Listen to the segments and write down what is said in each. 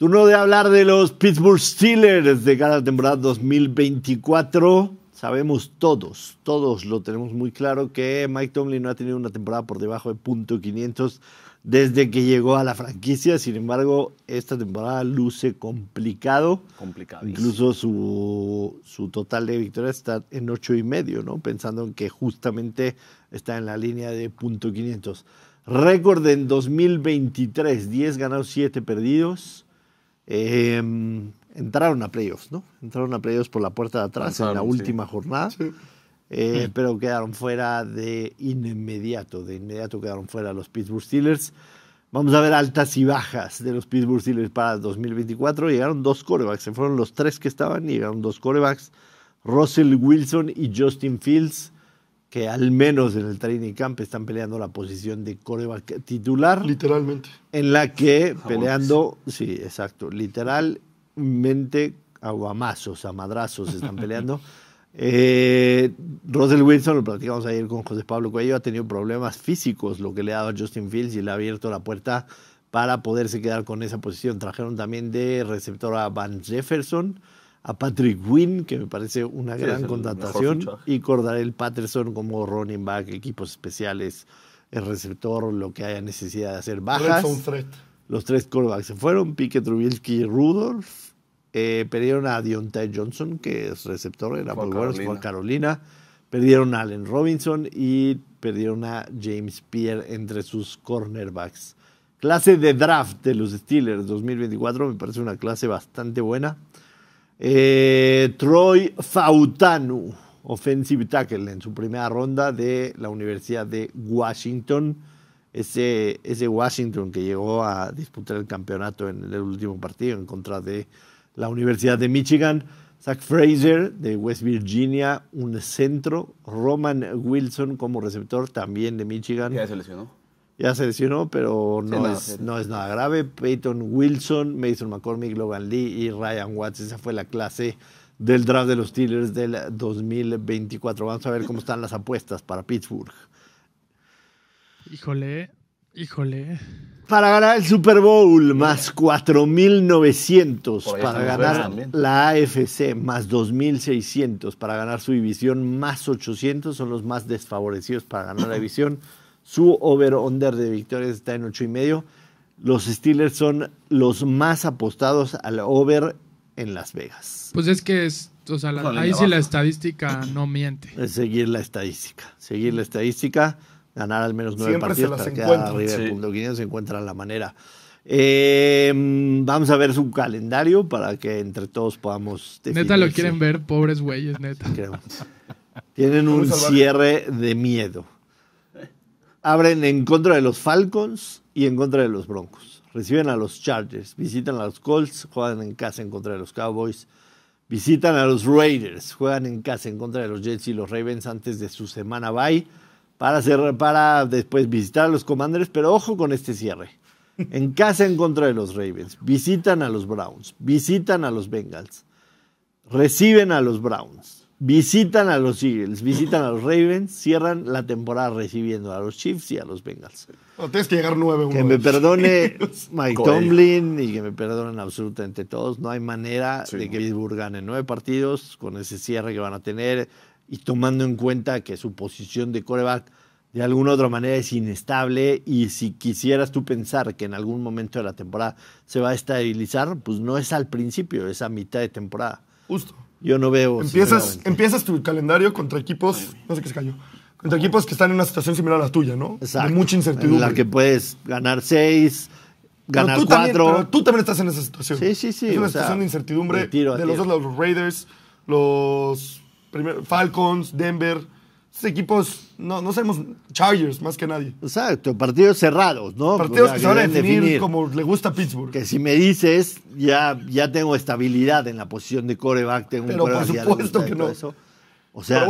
Turno de hablar de los Pittsburgh Steelers de cada temporada 2024. Sabemos todos, todos lo tenemos muy claro que Mike Tomlin no ha tenido una temporada por debajo de punto 500 desde que llegó a la franquicia. Sin embargo, esta temporada luce complicado. Complicado. Incluso su, su total de victorias está en ocho y medio, ¿no? Pensando en que justamente está en la línea de punto 500. Récord en 2023, 10 ganados, 7 perdidos. Em, entraron a playoffs, ¿no? Entraron a playoffs por la puerta de atrás en la última jornada. Eh, pero quedaron fuera de inmediato, de inmediato quedaron fuera los Pittsburgh Steelers. Vamos a ver altas y bajas de los Pittsburgh Steelers para 2024. Llegaron dos corebacks, se fueron los tres que estaban y llegaron dos corebacks. Russell Wilson y Justin Fields que al menos en el training camp están peleando la posición de coreback titular. Literalmente. En la que peleando, sí, exacto, literalmente aguamazos, a madrazos están peleando. eh, Russell Wilson, lo platicamos ayer con José Pablo Cuello, ha tenido problemas físicos, lo que le ha dado a Justin Fields y le ha abierto la puerta para poderse quedar con esa posición. Trajeron también de receptor a Van Jefferson, a Patrick Wynn, que me parece una gran contratación, y Cordarel Patterson como running back, equipos especiales, el receptor, lo que haya necesidad de hacer bajas. Los tres corebacks se fueron, Piquet, Trubisky y Rudolph. Eh, perdieron a ty Johnson, que es receptor, era Carolina. Perdieron a Allen Robinson y perdieron a James Pierre entre sus cornerbacks. Clase de draft de los Steelers 2024 me parece una clase bastante buena. Eh, Troy Fautanu, offensive tackle en su primera ronda de la Universidad de Washington. Ese, ese Washington que llegó a disputar el campeonato en el último partido en contra de la Universidad de Michigan. Zach Fraser de West Virginia, un centro. Roman Wilson como receptor también de Michigan. Ya se lesionó ya se lesionó, pero no, es, no es nada grave. Peyton Wilson, Mason McCormick, Logan Lee y Ryan Watts. Esa fue la clase del draft de los Steelers del 2024. Vamos a ver cómo están las apuestas para Pittsburgh. Híjole, híjole. Para ganar el Super Bowl, más 4.900. Para ganar la AFC, más 2.600. Para ganar su división, más 800. Son los más desfavorecidos para ganar la división. Su over-under de victorias está en ocho y medio. Los Steelers son los más apostados al over en Las Vegas. Pues es que es, o sea, ahí sí la estadística no miente. Es seguir la estadística, seguir la estadística, ganar al menos nueve partidos para se encuentran la manera. Em, vamos a ver su calendario para que entre todos podamos. Neta lo quieren ver, pobres güeyes, neta. Tienen un cierre de miedo abren en contra de los Falcons y en contra de los Broncos. Reciben a los Chargers, visitan a los Colts, juegan en casa en contra de los Cowboys, visitan a los Raiders, juegan en casa en contra de los Jets y los Ravens antes de su semana bye para, para después visitar a los Commanders, pero ojo con este cierre. En casa en contra de los Ravens, visitan a los Browns, visitan a los Bengals, reciben a los Browns, Visitan a los Eagles, visitan a los Ravens, cierran la temporada recibiendo a los Chiefs y a los Bengals. No, tienes que llegar 9 Que me perdone Mike Tomlin y que me perdonen absolutamente todos. No hay manera de que Pittsburgh gane nueve partidos con ese cierre que van a tener y tomando en cuenta que su posición de coreback de alguna otra manera es inestable y si quisieras tú pensar que en algún momento de la temporada se va a estabilizar, pues no es al principio, es a mitad de temporada. Justo. Yo no veo. Empiezas, empiezas tu calendario contra equipos. No sé qué se cayó. Contra equipos que están en una situación similar a la tuya, ¿no? Exacto. De mucha incertidumbre. En la que puedes ganar seis, ganar cuatro. tú también estás en esa situación. Sí, sí, sí. Es una situación de incertidumbre de, los dos, los Raiders, los Falcons, Denver. Esos equipos, no, no sabemos, Chargers más que nadie. Exacto, partidos cerrados, ¿no? Partidos que se van a definir, como le gusta a Pittsburgh. Que si me dices, ya, ya tengo estabilidad en la posición de coreback, tengo Pero un por supuesto que no. O sea,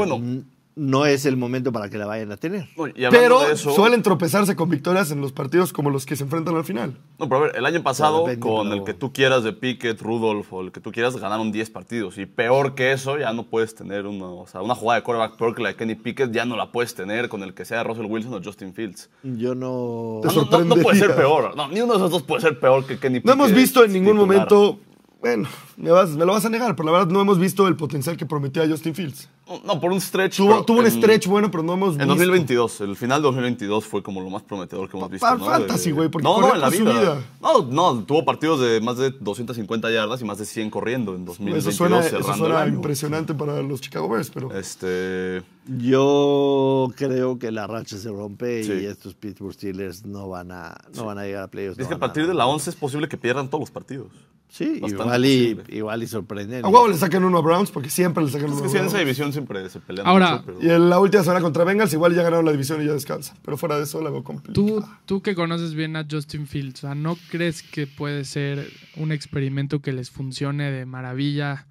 no es el momento para que la vayan a tener. pero suelen tropezarse con victorias en los partidos como los que se enfrentan al final. No, pero a ver, el año pasado, con el que tú quieras de Pickett, Rudolph o el que tú quieras, ganaron 10 partidos. Y peor que eso, ya no puedes tener una, una jugada de quarterback peor que la de Kenny Pickett, ya no la puedes tener con el que sea Russell Wilson o Justin Fields. Yo no. Ah, no, puede ser peor. ni uno de esos dos puede ser peor que Kenny Pickett. No hemos visto en ningún momento. Bueno, me, me lo vas a negar, pero la verdad no hemos visto el potencial que prometía Justin Fields. No, por un stretch. Tuvo, un stretch bueno, pero no hemos visto. En 2022, el final de 2022 fue como lo más prometedor que hemos visto. ¿no? güey, porque no, en la vida. No, no, tuvo partidos de más de 250 yardas y más de 100 corriendo en 2022. Eso suena, impresionante para los Chicago Bears, pero. Este. Yo creo que la racha se rompe y estos Pittsburgh Steelers no van a, no van a llegar a playoffs. Es que a partir de la 11 es posible que pierdan todos los partidos. Sí, igual y, igual y, A huevo le sacan uno a Browns porque siempre le sacan uno a Browns. Es que si en esa división siempre se pelean. Ahora, mucho, y en la última semana contra Bengals igual ya ganaron la división y ya descansan. Pero fuera de eso la veo complicada. Tú, tú que conoces bien a Justin Fields, ¿no crees que puede ser un experimento que les funcione de maravilla?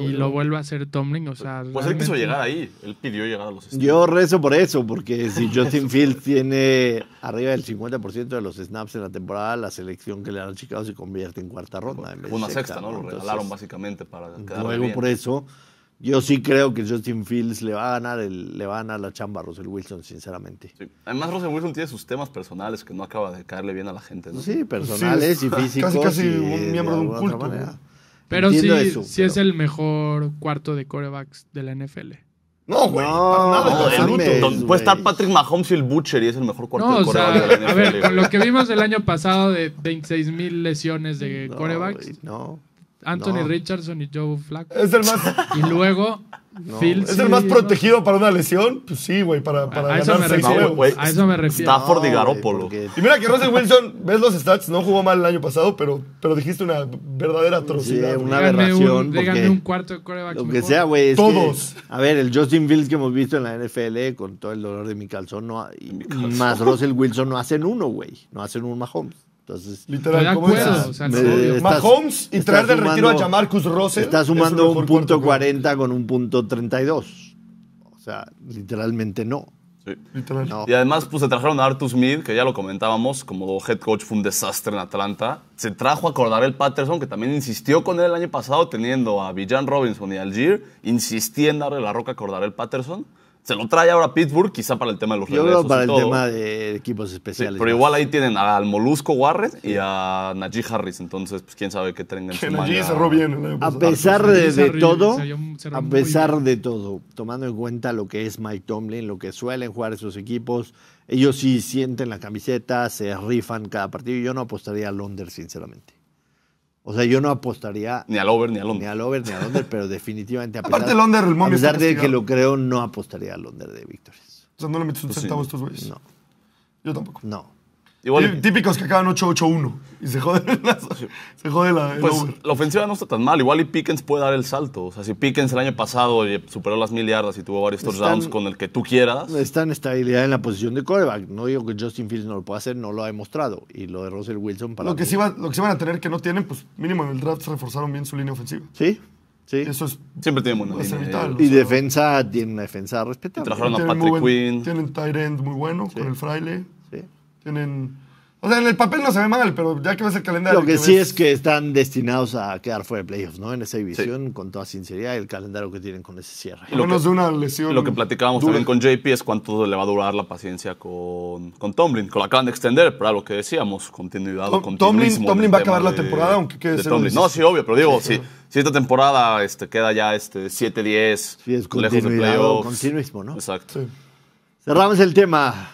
Y lo vuelva a hacer Tomlin, o sea. Pues él quiso llegar ahí, él pidió llegar a los snaps. Yo rezo por eso, porque si Justin Fields tiene arriba del 50% de los snaps en la temporada, la selección que le dan al Chicago se convierte en cuarta ronda. una sexta, ¿no? lo regalaron básicamente para Luego por eso, yo sí creo que Justin Fields le va a ganar, le va a la chamba a Russell Wilson, sinceramente. Además, Russell Wilson tiene sus temas personales que no acaba de caerle bien a la gente, ¿no? Sí, pues personales y físicos. Casi, casi un miembro de, un culto. Pero sí, sí es el mejor cuarto de corebacks de la NFL. No, güey. No, no, no. Puede estar Patrick Mahomes y el Butcher y es el mejor cuarto de corebacks de la NFL, a ver, con lo que vimos el año pasado de 26 mil lesiones de no, corebacks. no. Anthony Richardson y Joe Flacco. Es el más. Y luego. ¿Es el más protegido para una lesión? Pues sí, güey, para, para a, ganar eso me a eso me refiero. Stafford y Garopolo. Y mira que Russell Wilson, ves los stats, no jugó mal el año pasado, pero, pero dijiste una verdadera atrocidad. una aberración. Un, un cuarto de coreback. Lo que sea, güey. Todos. a ver, el Justin Fields que hemos visto en la NFL, con todo el dolor de mi calzón, no, más Russell Wilson, no hacen uno, güey. No hacen un Mahomes. Entonces, Mahomes y retiro a Jamarcus Está sumando un punto 40 con un punto 32. O sea, literalmente no. Sí. Y además, pues se trajeron a Arthur Smith, que ya lo comentábamos, como head coach fue un desastre en Atlanta. Se trajo a Cordarel Patterson, que también insistió con él el año pasado, teniendo a Villan Robinson y Algier. insistiendo en darle la roca a Cordarel Patterson se lo trae ahora a Pittsburgh, quizá para el tema de los Yo regresos. Yo para el tema de equipos especiales. pero igual ahí tienen al Molusco Warren y a Najee Harris, entonces pues quién sabe qué tengan que en su Najee A pesar de, pues, de todo, a pesar de todo, tomando en cuenta lo que es Mike Tomlin, lo que suelen jugar esos equipos, ellos sí sienten la camiseta, se rifan cada partido. Yo no apostaría a Londres, sinceramente. O sea, yo no apostaría. Ni al over, ni al under. Ni al over, ni al under, pero definitivamente a Aparte el under, el A pesar de que lo creo, no apostaría al under de victorias. O sea, no le metes un pues centavo a estos güeyes. No. Yo tampoco. No. Típicos que acaban 8-8-1 y se jode, la, se la, pues, la ofensiva no está tan mal. Igual y Pickens puede dar el salto. O sea, si Pickens el año pasado eh, superó las mil yardas y tuvo varios touchdowns con el que tú quieras. Está en estabilidad en la posición de coreback. No digo que Justin Fields no lo pueda hacer, no lo ha demostrado. Y lo de Russell Wilson para. Lo que, se sí lo que van a tener que no tienen, pues mínimo en el draft se reforzaron bien su línea ofensiva. Sí. Sí. Eso es, Siempre tienen buena pues, eh. y defensa, tienen una defensa respetable. Trajeron a Patrick Quinn. Tienen tight end muy bueno con el fraile. Tienen. O sea, en el papel no se ve mal, pero ya que ves el calendario. Lo que, sí es que están destinados a quedar fuera de playoffs, ¿no? En esa división, con toda sinceridad, el calendario que tienen con ese cierre. Lo menos una lesión. Lo que platicábamos también con JP es cuánto le va a durar la paciencia con, con Tomlin. Con la acaban de extender, pero lo que decíamos, continuidad con Tomlin, Tomlin va a acabar la temporada, aunque quede No, sí, obvio, pero digo, sí, si, esta temporada este, queda ya este 7-10, lejos de playoffs. Continuismo, ¿no? Exacto. Cerramos el tema.